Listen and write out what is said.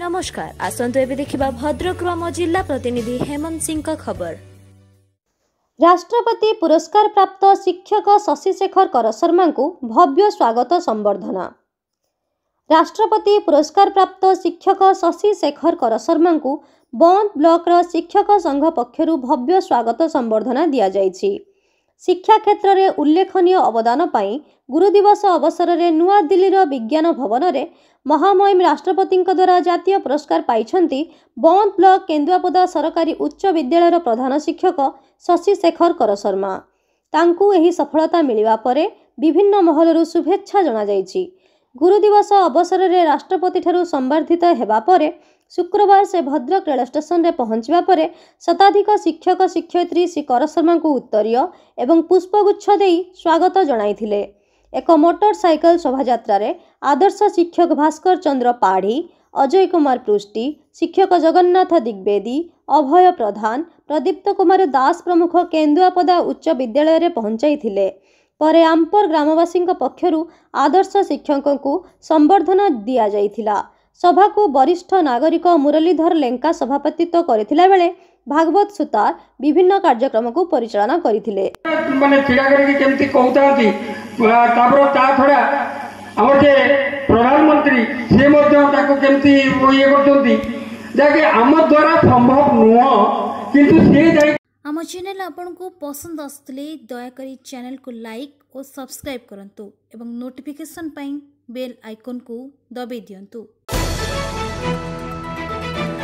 ନମସ୍କାର ଆସନ୍ତୁ ଏବେ ଦେଖିବା ଭଦ୍ରକ୍ରମ ଜିଲ୍ଲା ପ୍ରତିନିଧି ହେମନ୍ତ ସିଂଙ୍କ ଖବର ରାଷ୍ଟ୍ରପତି ପୁରସ୍କାର ପ୍ରାପ୍ତ ଶିକ୍ଷକ ଶଶି ଶେଖର କରଶର୍ମାଙ୍କୁ ଭବ୍ୟ ସ୍ୱାଗତ ସମ୍ବର୍ଦ୍ଧନା ରାଷ୍ଟ୍ରପତି ପୁରସ୍କାର ପ୍ରାପ୍ତ ଶିକ୍ଷକ ଶଶି ଶେଖର କରଶର୍ମାଙ୍କୁ ବନ୍ଦ ବ୍ଲକର ଶିକ୍ଷକ ସଂଘ ପକ୍ଷରୁ ଭବ୍ୟ ସ୍ୱାଗତ ସମ୍ବର୍ଦ୍ଧନା ଦିଆଯାଇଛି ଶିକ୍ଷା କ୍ଷେତ୍ରରେ ଉଲ୍ଲେଖନୀୟ ଅବଦାନ ପାଇଁ ଗୁରୁଦିବସ ଅବସରରେ ନୂଆଦିଲ୍ଲୀର ବିଜ୍ଞାନ ଭବନରେ ମହାମହିମ ରାଷ୍ଟ୍ରପତିଙ୍କ ଦ୍ୱାରା ଜାତୀୟ ପୁରସ୍କାର ପାଇଛନ୍ତି ବନ୍ଦ ବ୍ଲକ କେନ୍ଦୁଆପଦା ସରକାରୀ ଉଚ୍ଚ ବିଦ୍ୟାଳୟର ପ୍ରଧାନ ଶିକ୍ଷକ ଶଶି ଶେଖର କରଶର୍ମା ତାଙ୍କୁ ଏହି ସଫଳତା ମିଳିବା ପରେ ବିଭିନ୍ନ ମହଲରୁ ଶୁଭେଚ୍ଛା ଜଣାଯାଇଛି ଗୁରୁଦିବସ ଅବସରରେ ରାଷ୍ଟ୍ରପତିଠାରୁ ସମ୍ବର୍ଦ୍ଧିତ ହେବା ପରେ ଶୁକ୍ରବାର ସେ ଭଦ୍ରକ ରେଳ ଷ୍ଟେସନରେ ପହଞ୍ଚିବା ପରେ ଶତାଧିକ ଶିକ୍ଷକ ଶିକ୍ଷୟିତ୍ରୀ ଶ୍ରୀ କରଶର୍ମାଙ୍କୁ ଉତ୍ତରୀୟ ଏବଂ ପୁଷ୍ପଗୁଚ୍ଛ ଦେଇ ସ୍ୱାଗତ ଜଣାଇଥିଲେ ଏକ ମୋଟର ସାଇକେଲ ଶୋଭାଯାତ୍ରାରେ ଆଦର୍ଶ ଶିକ୍ଷକ ଭାସ୍କର ଚନ୍ଦ୍ର ପାଢ଼ୀ ଅଜୟ କୁମାର ପୃଷ୍ଟି ଶିକ୍ଷକ ଜଗନ୍ନାଥ ଦିଗ୍ବେଦୀ ଅଭୟ ପ୍ରଧାନ ପ୍ରଦୀପ୍ତ କୁମାର ଦାସ ପ୍ରମୁଖ କେନ୍ଦୁଆପଦା ଉଚ୍ଚ ବିଦ୍ୟାଳୟରେ ପହଞ୍ଚାଇଥିଲେ ପରେ ଆମ୍ପର ଗ୍ରାମବାସୀଙ୍କ ପକ୍ଷରୁ ଆଦର୍ଶ ଶିକ୍ଷକଙ୍କୁ ସମ୍ବର୍ଦ୍ଧନା ଦିଆଯାଇଥିଲା ସଭାକୁ ବରିଷ୍ଠ ନାଗରିକ ମୁରଲୀଧର ଲେଙ୍କା ସଭାପତିତ୍ୱ କରିଥିଲା ବେଳେ ଭାଗବତ ସୁତାର ବିଭିନ୍ନ କାର୍ଯ୍ୟକ୍ରମକୁ ପରିଚାଳନା କରିଥିଲେ ମାନେ ଛିଡ଼ା କରିକି କେମିତି କହୁଥାନ୍ତି ତାପରେ ତା ଛଡ଼ା ଆମର ଯେ ପ୍ରଧାନମନ୍ତ୍ରୀ ସେ ମଧ୍ୟ ତାକୁ କେମିତି ଇଏ କରୁଛନ୍ତି ଯାହାକି ଆମ ଦ୍ୱାରା ସମ୍ଭବ ନୁହଁ କିନ୍ତୁ ସେ ଯାଇ ଆମ ଚ୍ୟାନେଲ୍ ଆପଣଙ୍କୁ ପସନ୍ଦ ଆସୁଥିଲେ ଦୟାକରି ଚ୍ୟାନେଲ୍କୁ ଲାଇକ୍ ଓ ସବସ୍କ୍ରାଇବ୍ କରନ୍ତୁ ଏବଂ ନୋଟିଫିକେସନ୍ ପାଇଁ ବେଲ୍ ଆଇକନ୍କୁ ଦବାଇ ଦିଅନ୍ତୁ